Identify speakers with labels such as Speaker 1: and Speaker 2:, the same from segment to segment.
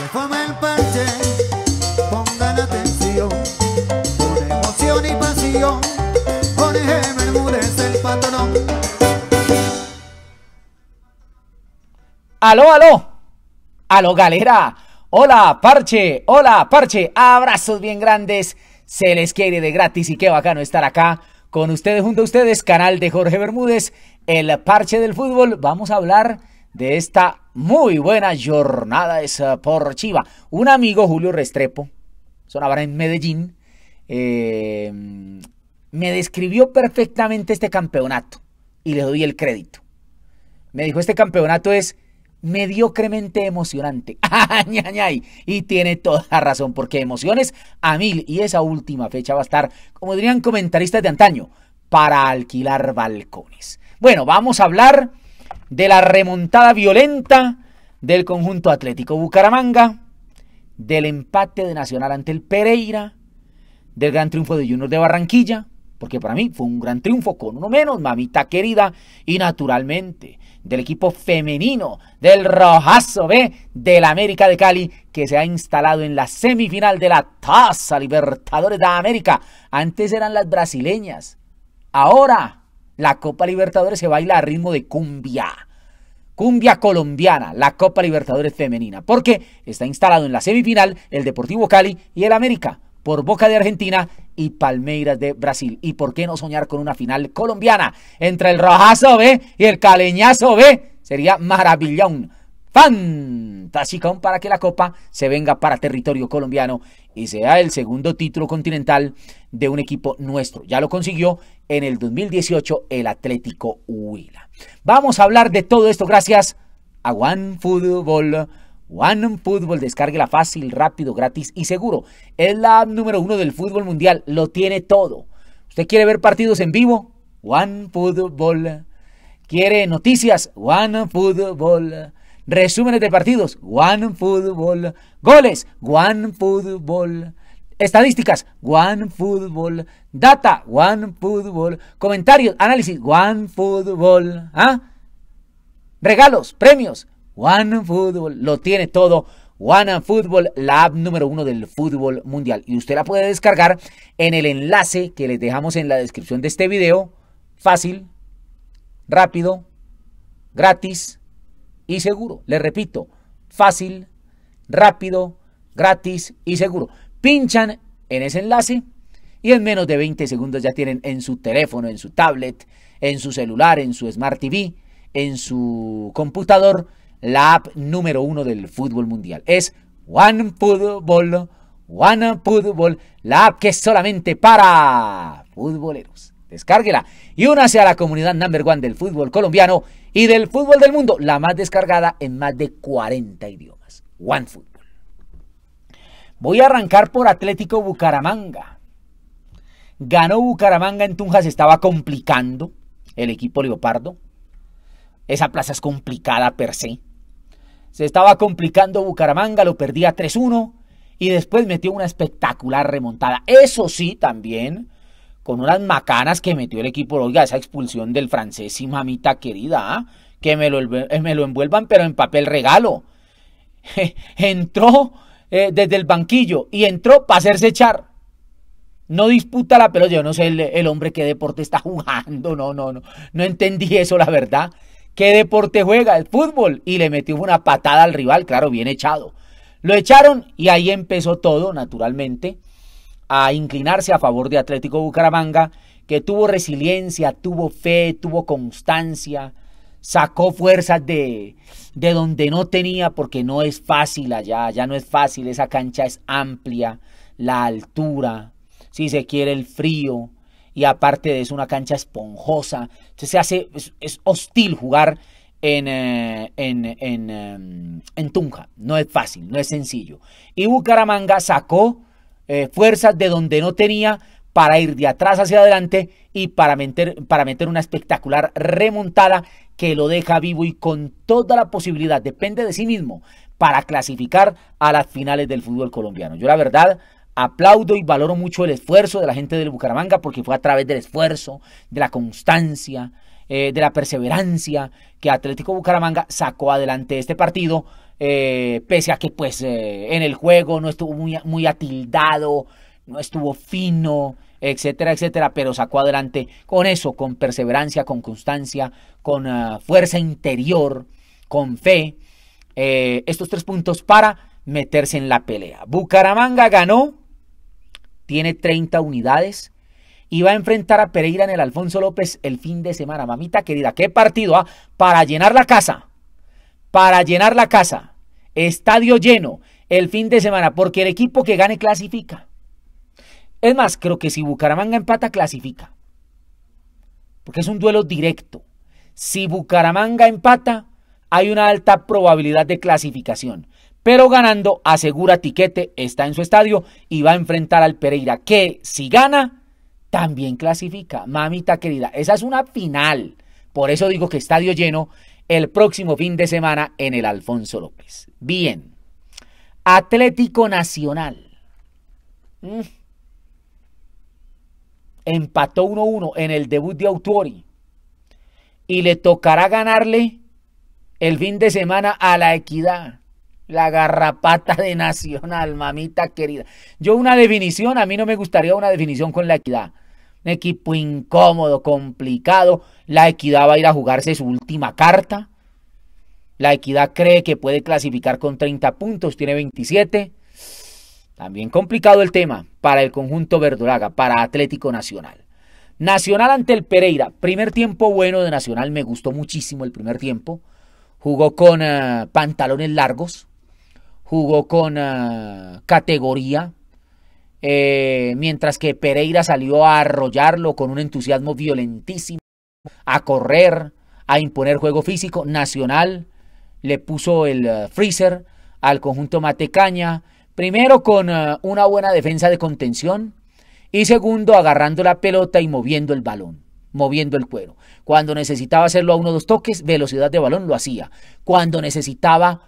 Speaker 1: emoción y Jorge Bermúdez el Aló, aló, aló galera, hola parche, hola parche, abrazos bien grandes, se les quiere de gratis y qué bacano estar acá con ustedes, junto a ustedes, canal de Jorge Bermúdez, el parche del fútbol, vamos a hablar de esta muy buena jornada Chiva. Un amigo, Julio Restrepo, sonaba en Medellín, eh, me describió perfectamente este campeonato y le doy el crédito. Me dijo, este campeonato es mediocremente emocionante. y tiene toda la razón, porque emociones a mil. Y esa última fecha va a estar, como dirían comentaristas de antaño, para alquilar balcones. Bueno, vamos a hablar de la remontada violenta del conjunto atlético Bucaramanga, del empate de Nacional ante el Pereira, del gran triunfo de Junior de Barranquilla, porque para mí fue un gran triunfo, con uno menos, mamita querida, y naturalmente del equipo femenino, del rojazo B del América de Cali, que se ha instalado en la semifinal de la Taza Libertadores de América. Antes eran las brasileñas, ahora la Copa Libertadores se baila a ritmo de cumbia. Cumbia colombiana, la Copa Libertadores femenina, porque está instalado en la semifinal el Deportivo Cali y el América, por Boca de Argentina y Palmeiras de Brasil. ¿Y por qué no soñar con una final colombiana entre el Rojazo B y el Caleñazo B? Sería maravillón. ¡Fantástico! para que la Copa se venga para territorio colombiano y sea el segundo título continental de un equipo nuestro. Ya lo consiguió en el 2018 el Atlético Huila. Vamos a hablar de todo esto gracias a OneFootball. One Football, la fácil, rápido, gratis y seguro. Es la número uno del fútbol mundial, lo tiene todo. ¿Usted quiere ver partidos en vivo? One Football. ¿Quiere noticias? One Football. Resúmenes de partidos, One Football. Goles, One Football. Estadísticas, One Football. Data, One Football. Comentarios, análisis, One Football. ¿Ah? Regalos, premios, One Football. Lo tiene todo. One Football, la app número uno del fútbol mundial. Y usted la puede descargar en el enlace que les dejamos en la descripción de este video. Fácil, rápido, gratis y seguro. le repito, fácil, rápido, gratis y seguro. Pinchan en ese enlace y en menos de 20 segundos ya tienen en su teléfono, en su tablet, en su celular, en su Smart TV, en su computador, la app número uno del fútbol mundial. Es One Football, One Football, la app que es solamente para futboleros. Descárguela y únase a la comunidad number one del fútbol colombiano y del fútbol del mundo, la más descargada en más de 40 idiomas. OneFootball. Voy a arrancar por Atlético Bucaramanga. Ganó Bucaramanga en Tunja, se estaba complicando el equipo Leopardo. Esa plaza es complicada per se. Se estaba complicando Bucaramanga, lo perdía 3-1 y después metió una espectacular remontada. Eso sí, también con unas macanas que metió el equipo. Oiga, esa expulsión del francés y mamita querida, ¿ah? que eh, me lo, envuelvan, pero en papel regalo. entró eh, desde el banquillo y entró para hacerse echar. No disputa la pelota. Yo no sé el, el hombre qué deporte está jugando. No, no, no. No entendí eso, la verdad. ¿Qué deporte juega? El fútbol. Y le metió una patada al rival, claro, bien echado. Lo echaron y ahí empezó todo, naturalmente a inclinarse a favor de Atlético Bucaramanga, que tuvo resiliencia, tuvo fe, tuvo constancia, sacó fuerzas de, de donde no tenía, porque no es fácil allá, ya no es fácil, esa cancha es amplia, la altura, si se quiere el frío, y aparte de eso una cancha esponjosa, se hace, es, hostil jugar en, eh, eh, en Tunja, no es fácil, no es sencillo. Y Bucaramanga sacó eh, fuerzas de donde no tenía para ir de atrás hacia adelante y para meter, para meter una espectacular remontada que lo deja vivo y con toda la posibilidad, depende de sí mismo, para clasificar a las finales del fútbol colombiano. Yo la verdad aplaudo y valoro mucho el esfuerzo de la gente del Bucaramanga porque fue a través del esfuerzo, de la constancia, eh, de la perseverancia que Atlético Bucaramanga sacó adelante este partido eh, pese a que pues eh, en el juego no estuvo muy, muy atildado, no estuvo fino, etcétera, etcétera, pero sacó adelante con eso, con perseverancia, con constancia, con ah, fuerza interior, con fe, eh, estos tres puntos para meterse en la pelea. Bucaramanga ganó, tiene 30 unidades y va a enfrentar a Pereira en el Alfonso López el fin de semana. Mamita querida, qué partido, ¿ah? Para llenar la casa, para llenar la casa. Estadio lleno el fin de semana, porque el equipo que gane clasifica. Es más, creo que si Bucaramanga empata, clasifica. Porque es un duelo directo. Si Bucaramanga empata, hay una alta probabilidad de clasificación. Pero ganando, asegura Tiquete, está en su estadio y va a enfrentar al Pereira, que si gana, también clasifica. Mamita querida, esa es una final. Por eso digo que estadio lleno el próximo fin de semana en el Alfonso López. Bien, Atlético Nacional. Mm. Empató 1-1 en el debut de Autori. Y le tocará ganarle el fin de semana a la equidad. La garrapata de Nacional, mamita querida. Yo una definición, a mí no me gustaría una definición con la equidad un equipo incómodo, complicado. La equidad va a ir a jugarse su última carta. La equidad cree que puede clasificar con 30 puntos, tiene 27. También complicado el tema para el conjunto verduraga, para Atlético Nacional. Nacional ante el Pereira. Primer tiempo bueno de Nacional, me gustó muchísimo el primer tiempo. Jugó con eh, pantalones largos, jugó con eh, categoría, eh, mientras que Pereira salió a arrollarlo con un entusiasmo violentísimo, a correr, a imponer juego físico nacional, le puso el eh, freezer al conjunto Matecaña, primero con eh, una buena defensa de contención y segundo agarrando la pelota y moviendo el balón, moviendo el cuero. Cuando necesitaba hacerlo a uno o dos toques, velocidad de balón lo hacía. Cuando necesitaba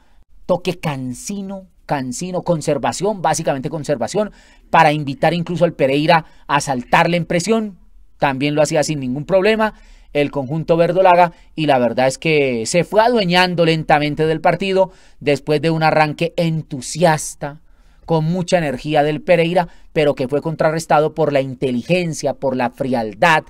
Speaker 1: toque cansino, Cancino, conservación, básicamente conservación, para invitar incluso al Pereira a saltarle la presión. También lo hacía sin ningún problema el conjunto verdolaga y la verdad es que se fue adueñando lentamente del partido después de un arranque entusiasta, con mucha energía del Pereira, pero que fue contrarrestado por la inteligencia, por la frialdad,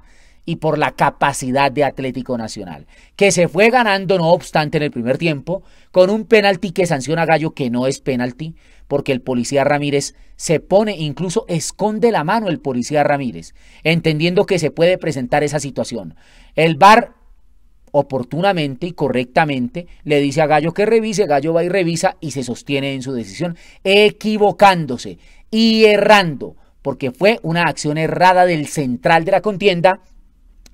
Speaker 1: y por la capacidad de Atlético Nacional, que se fue ganando no obstante en el primer tiempo, con un penalti que sanciona a Gallo que no es penalti, porque el policía Ramírez se pone, incluso esconde la mano el policía Ramírez, entendiendo que se puede presentar esa situación. El VAR oportunamente y correctamente le dice a Gallo que revise, Gallo va y revisa y se sostiene en su decisión, equivocándose y errando porque fue una acción errada del central de la contienda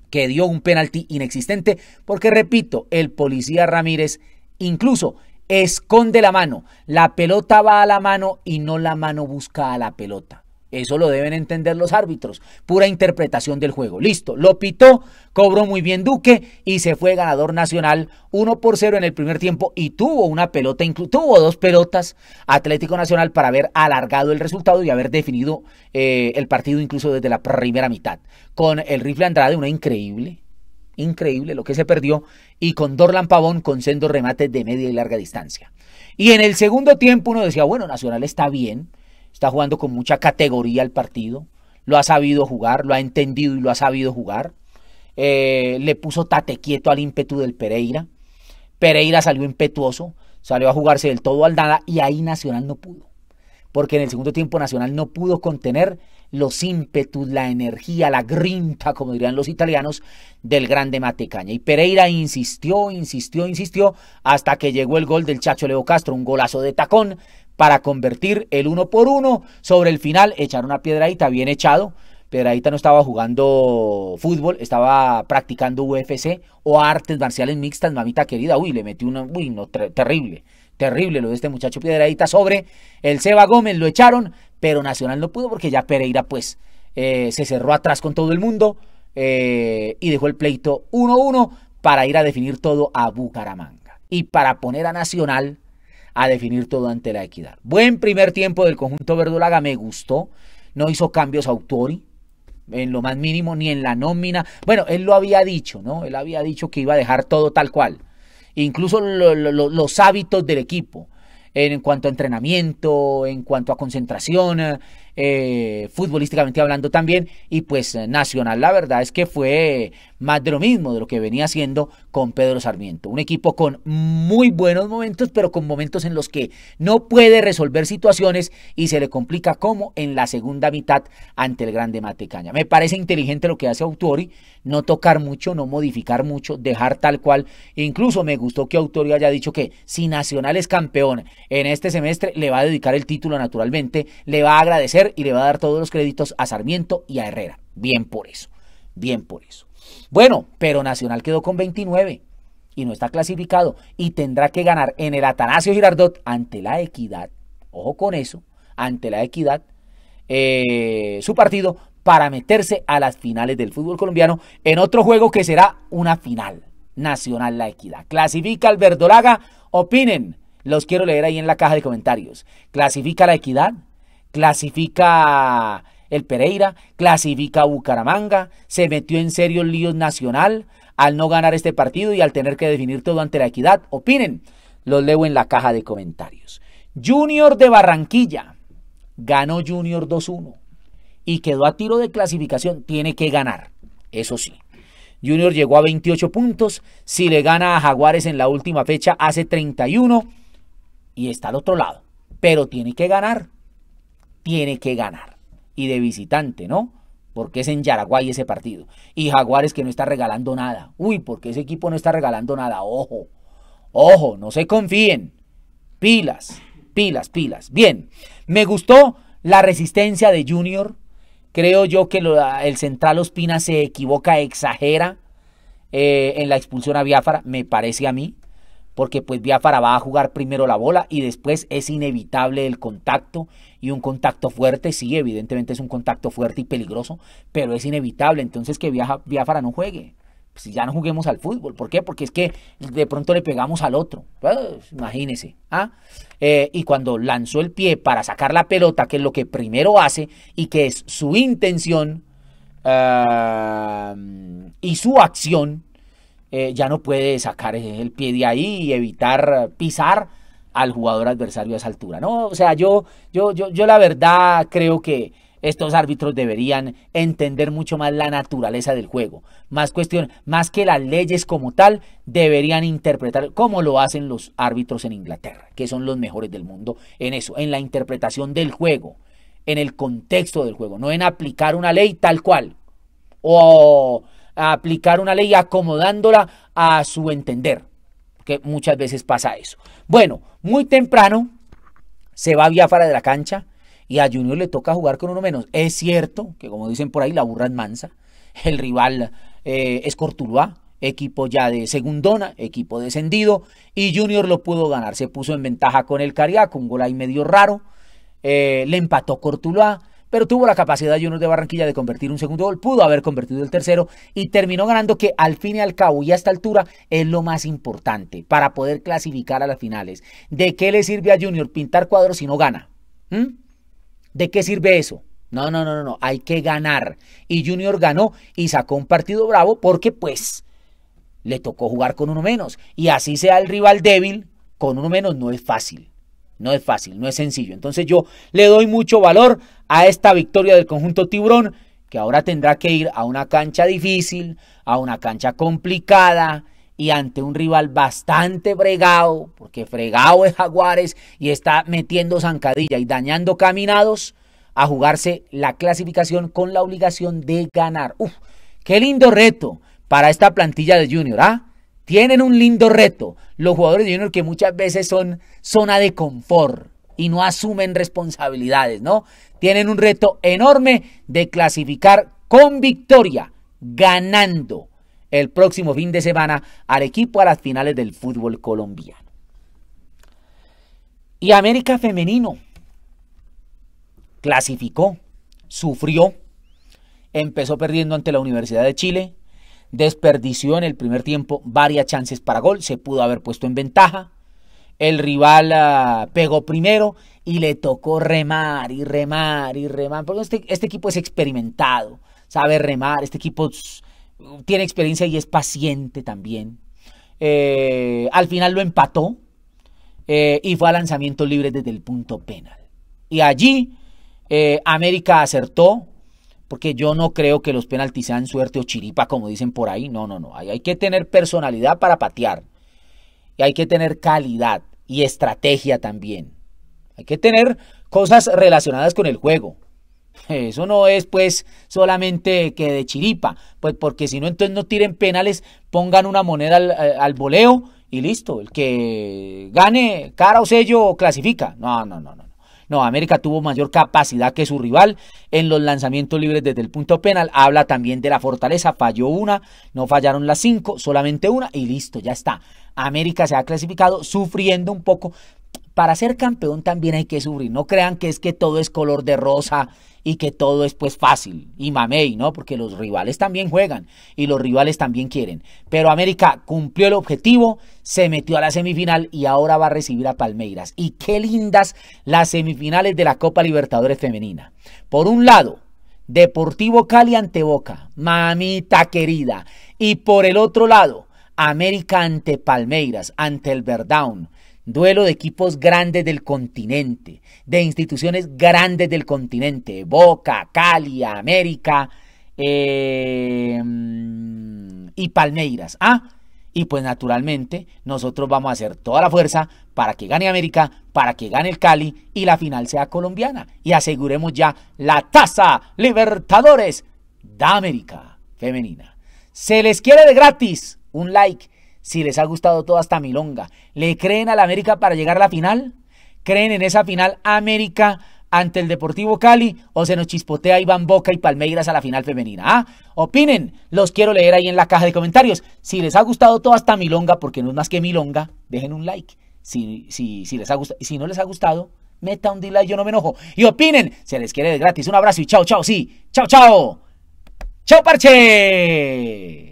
Speaker 1: que dio un penalti inexistente, porque repito, el policía Ramírez incluso esconde la mano, la pelota va a la mano y no la mano busca a la pelota. Eso lo deben entender los árbitros. Pura interpretación del juego. Listo, lo pitó, cobró muy bien Duque y se fue ganador nacional 1 por 0 en el primer tiempo y tuvo una pelota, tuvo dos pelotas Atlético Nacional para haber alargado el resultado y haber definido eh, el partido incluso desde la primera mitad. Con el rifle Andrade, una increíble, increíble lo que se perdió y con Dorlan Pavón con sendos remates de media y larga distancia. Y en el segundo tiempo uno decía, bueno, Nacional está bien Está jugando con mucha categoría el partido. Lo ha sabido jugar, lo ha entendido y lo ha sabido jugar. Eh, le puso tate quieto al ímpetu del Pereira. Pereira salió impetuoso, salió a jugarse del todo al nada y ahí Nacional no pudo. Porque en el segundo tiempo Nacional no pudo contener los ímpetus, la energía, la grinta, como dirían los italianos, del grande Matecaña. Y Pereira insistió, insistió, insistió, hasta que llegó el gol del Chacho Leo Castro, un golazo de tacón para convertir el uno por uno. Sobre el final echar una piedradita bien echado. Piedradita no estaba jugando fútbol, estaba practicando UFC o artes marciales mixtas, mamita querida. Uy, le metió una... Uy, no, terrible. Terrible lo de este muchacho Piedradita sobre el Seba Gómez. Lo echaron, pero Nacional no pudo porque ya Pereira pues eh, se cerró atrás con todo el mundo. Eh, y dejó el pleito 1-1 para ir a definir todo a Bucaramanga. Y para poner a Nacional a definir todo ante la equidad. Buen primer tiempo del conjunto verdolaga, me gustó. No hizo cambios autori en lo más mínimo, ni en la nómina. Bueno, él lo había dicho, ¿no? Él había dicho que iba a dejar todo tal cual. Incluso los hábitos del equipo en cuanto a entrenamiento, en cuanto a concentración, eh, futbolísticamente hablando también, y pues eh, Nacional la verdad es que fue eh, más de lo mismo de lo que venía haciendo con Pedro Sarmiento. Un equipo con muy buenos momentos, pero con momentos en los que no puede resolver situaciones y se le complica como en la segunda mitad ante el grande Matecaña. Me parece inteligente lo que hace Autori, no tocar mucho, no modificar mucho, dejar tal cual. Incluso me gustó que Autori haya dicho que si Nacional es campeón en este semestre, le va a dedicar el título naturalmente, le va a agradecer y le va a dar todos los créditos a Sarmiento y a Herrera. Bien por eso, bien por eso. Bueno, pero Nacional quedó con 29 y no está clasificado y tendrá que ganar en el Atanasio Girardot ante la Equidad, ojo con eso, ante la Equidad, eh, su partido para meterse a las finales del fútbol colombiano en otro juego que será una final nacional la Equidad. Clasifica al Verdolaga, opinen, los quiero leer ahí en la caja de comentarios. Clasifica la Equidad, clasifica el Pereira, clasifica a Bucaramanga, se metió en serio el lío Nacional al no ganar este partido y al tener que definir todo ante la equidad. Opinen, los leo en la caja de comentarios. Junior de Barranquilla, ganó Junior 2-1 y quedó a tiro de clasificación, tiene que ganar, eso sí. Junior llegó a 28 puntos, si le gana a Jaguares en la última fecha hace 31 y está al otro lado, pero tiene que ganar, tiene que ganar y de visitante, ¿no? Porque es en Yaraguay ese partido. Y Jaguares que no está regalando nada. Uy, porque ese equipo no está regalando nada. Ojo, ojo, no se confíen. Pilas, pilas, pilas. Bien, me gustó la resistencia de Junior. Creo yo que el central Ospina se equivoca, exagera eh, en la expulsión a Biafara, me parece a mí porque pues Biafara va a jugar primero la bola y después es inevitable el contacto y un contacto fuerte, sí, evidentemente es un contacto fuerte y peligroso, pero es inevitable, entonces que Biafara no juegue. Si pues, ya no juguemos al fútbol, ¿por qué? Porque es que de pronto le pegamos al otro, pues, imagínese. ¿ah? Eh, y cuando lanzó el pie para sacar la pelota, que es lo que primero hace y que es su intención ah, y su acción, eh, ya no puede sacar el pie de ahí y evitar pisar al jugador adversario a esa altura. No, o sea, yo, yo, yo, yo la verdad creo que estos árbitros deberían entender mucho más la naturaleza del juego. Más cuestión, más que las leyes como tal, deberían interpretar como lo hacen los árbitros en Inglaterra, que son los mejores del mundo en eso, en la interpretación del juego, en el contexto del juego, no en aplicar una ley tal cual. O aplicar una ley acomodándola a su entender, que muchas veces pasa eso. Bueno, muy temprano se va Biafara de la cancha y a Junior le toca jugar con uno menos. Es cierto que, como dicen por ahí, la burra es mansa, el rival eh, es Cortuluá, equipo ya de segundona, equipo descendido, y Junior lo pudo ganar. Se puso en ventaja con el Cariaco, un gol ahí medio raro. Eh, le empató Cortuluá, pero tuvo la capacidad Junior de Barranquilla de convertir un segundo gol, pudo haber convertido el tercero y terminó ganando que al fin y al cabo y a esta altura es lo más importante para poder clasificar a las finales. ¿De qué le sirve a Junior pintar cuadros si no gana? ¿Mm? ¿De qué sirve eso? No, no, no, no, no, hay que ganar. Y Junior ganó y sacó un partido bravo porque pues le tocó jugar con uno menos. Y así sea el rival débil, con uno menos no es fácil. No es fácil, no es sencillo. Entonces yo le doy mucho valor a esta victoria del conjunto tiburón, que ahora tendrá que ir a una cancha difícil, a una cancha complicada y ante un rival bastante fregado, porque fregado es Jaguares y está metiendo zancadilla y dañando caminados, a jugarse la clasificación con la obligación de ganar. Uf, qué lindo reto para esta plantilla de Junior, ¿ah? Tienen un lindo reto los jugadores de Junior que muchas veces son zona de confort y no asumen responsabilidades, ¿no? Tienen un reto enorme de clasificar con victoria, ganando el próximo fin de semana al equipo a las finales del fútbol colombiano. Y América Femenino clasificó, sufrió, empezó perdiendo ante la Universidad de Chile, desperdició en el primer tiempo varias chances para gol, se pudo haber puesto en ventaja. El rival ah, pegó primero y le tocó remar y remar y remar. Porque este, este equipo es experimentado, sabe remar, este equipo tiene experiencia y es paciente también. Eh, al final lo empató eh, y fue a lanzamiento libre desde el punto penal. Y allí eh, América acertó, porque yo no creo que los penaltis sean suerte o chiripa, como dicen por ahí. No, no, no. Hay, que tener personalidad para patear. Y hay que tener calidad y estrategia también. Hay que tener cosas relacionadas con el juego. Eso no es pues solamente que de chiripa, pues porque si no entonces no tiren penales, pongan una moneda al, eh, al voleo y listo, el que gane cara o sello clasifica. No, no, no, no. No, América tuvo mayor capacidad que su rival en los lanzamientos libres desde el punto penal. Habla también de la fortaleza, falló una, no fallaron las cinco, solamente una y listo, ya está. América se ha clasificado sufriendo un poco, para ser campeón también hay que sufrir. No crean que es que todo es color de rosa y que todo es pues fácil y mamey, ¿no? Porque los rivales también juegan y los rivales también quieren. Pero América cumplió el objetivo, se metió a la semifinal y ahora va a recibir a Palmeiras. Y qué lindas las semifinales de la Copa Libertadores femenina. Por un lado, Deportivo Cali ante Boca, mamita querida. Y por el otro lado, América ante Palmeiras, ante el Verdown. Duelo de equipos grandes del continente, de instituciones grandes del continente, Boca, Cali, América em, y Palmeiras. Ah, y pues naturalmente nosotros vamos a hacer toda la fuerza para que gane América, para que gane el Cali y la final sea colombiana. Y aseguremos ya la taza Libertadores de América femenina. Se les quiere de gratis. Un like si les ha gustado toda hasta milonga. ¿Le creen a la América para llegar a la final? ¿Creen en esa final América ante el Deportivo Cali o se nos chispotea Iván Boca y Palmeiras a la final femenina? ¿Ah? Opinen, los quiero leer ahí en la caja de comentarios. Si les ha gustado toda esta milonga, porque no es más que milonga, dejen un like. Si, les ha gustado, si no les ha gustado, meta un dislike, yo no me enojo. Y opinen, se les quiere de gratis. Un abrazo y chao, chao, sí. Chao, chao. Chao, parche.